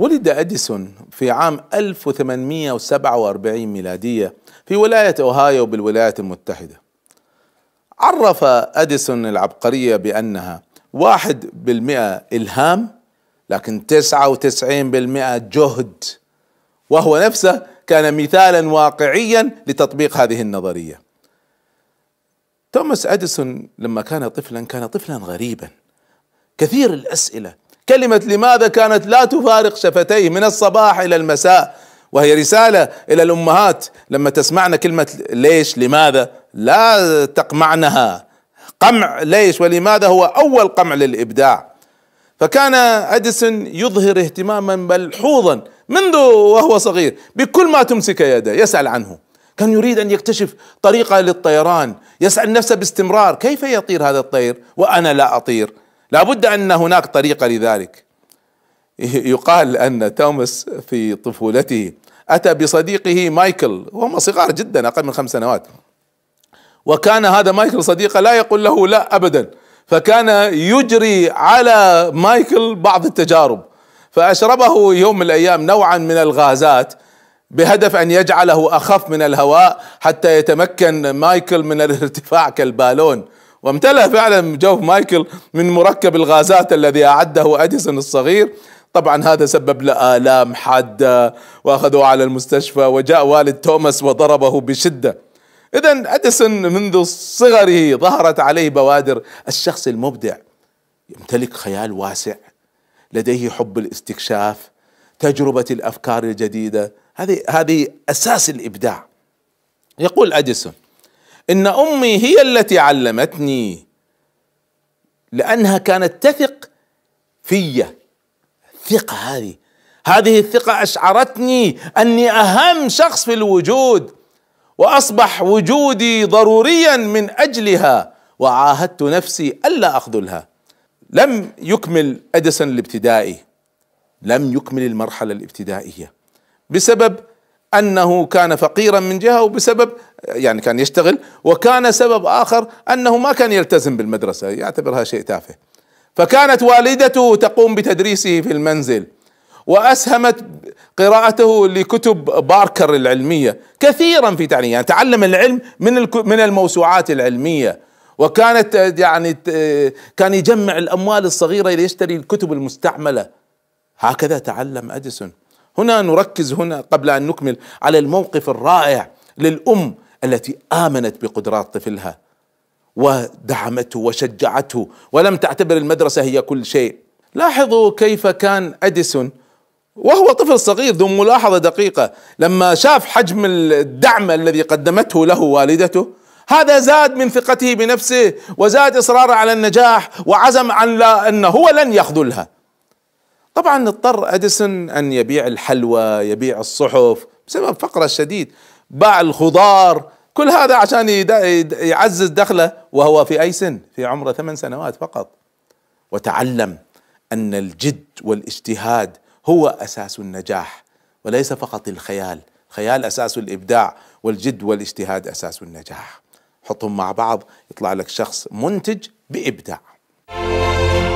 ولد أديسون في عام 1847 ميلادية في ولاية أوهايو بالولايات المتحدة عرف أديسون العبقرية بأنها واحد بالمئة إلهام لكن تسعة وتسعين بالمئة جهد وهو نفسه كان مثالا واقعيا لتطبيق هذه النظرية توماس أديسون لما كان طفلا كان طفلا غريبا كثير الأسئلة كلمة لماذا كانت لا تفارق شفتيه من الصباح إلى المساء وهي رسالة إلى الأمهات لما تسمعنا كلمة ليش لماذا لا تقمعنها قمع ليش ولماذا هو أول قمع للإبداع فكان أديسون يظهر اهتماما ملحوظا منذ وهو صغير بكل ما تمسك يده يسأل عنه كان يريد أن يكتشف طريقة للطيران يسأل نفسه باستمرار كيف يطير هذا الطير وأنا لا أطير لابد ان هناك طريقه لذلك يقال ان توماس في طفولته اتى بصديقه مايكل وهم صغار جدا اقل من خمس سنوات وكان هذا مايكل صديقه لا يقول له لا ابدا فكان يجري على مايكل بعض التجارب فاشربه يوم من الايام نوعا من الغازات بهدف ان يجعله اخف من الهواء حتى يتمكن مايكل من الارتفاع كالبالون وامتلأ فعلا جوف مايكل من مركب الغازات الذي أعده أديسون الصغير طبعا هذا سبب له آلام حادة وأخذوه على المستشفى وجاء والد توماس وضربه بشدة إذا أديسون منذ صغره ظهرت عليه بوادر الشخص المبدع يمتلك خيال واسع لديه حب الاستكشاف تجربة الأفكار الجديدة هذه هذه أساس الإبداع يقول أديسون ان امي هي التي علمتني لانها كانت تثق في الثقه هذه هذه الثقه اشعرتني اني اهم شخص في الوجود واصبح وجودي ضروريا من اجلها وعاهدت نفسي الا اخذلها لم يكمل اديسون الابتدائي لم يكمل المرحله الابتدائيه بسبب انه كان فقيرا من جهه وبسبب يعني كان يشتغل وكان سبب اخر انه ما كان يلتزم بالمدرسه يعتبرها شيء تافه فكانت والدته تقوم بتدريسه في المنزل واسهمت قراءته لكتب باركر العلميه كثيرا في تعليمه يعني تعلم العلم من من الموسوعات العلميه وكانت يعني كان يجمع الاموال الصغيره ليشتري الكتب المستعمله هكذا تعلم اديسون هنا نركز هنا قبل ان نكمل على الموقف الرائع للام التي امنت بقدرات طفلها ودعمته وشجعته ولم تعتبر المدرسه هي كل شيء لاحظوا كيف كان اديسون وهو طفل صغير ذو ملاحظه دقيقه لما شاف حجم الدعم الذي قدمته له والدته هذا زاد من ثقته بنفسه وزاد اصراره على النجاح وعزم على انه هو لن يخذلها طبعا اضطر اديسون ان يبيع الحلوى يبيع الصحف بسبب فقره الشديد باع الخضار كل هذا عشان يعزز دخله وهو في اي سن في عمره ثمان سنوات فقط وتعلم ان الجد والاجتهاد هو اساس النجاح وليس فقط الخيال خيال اساس الابداع والجد والاجتهاد اساس النجاح حطهم مع بعض يطلع لك شخص منتج بابداع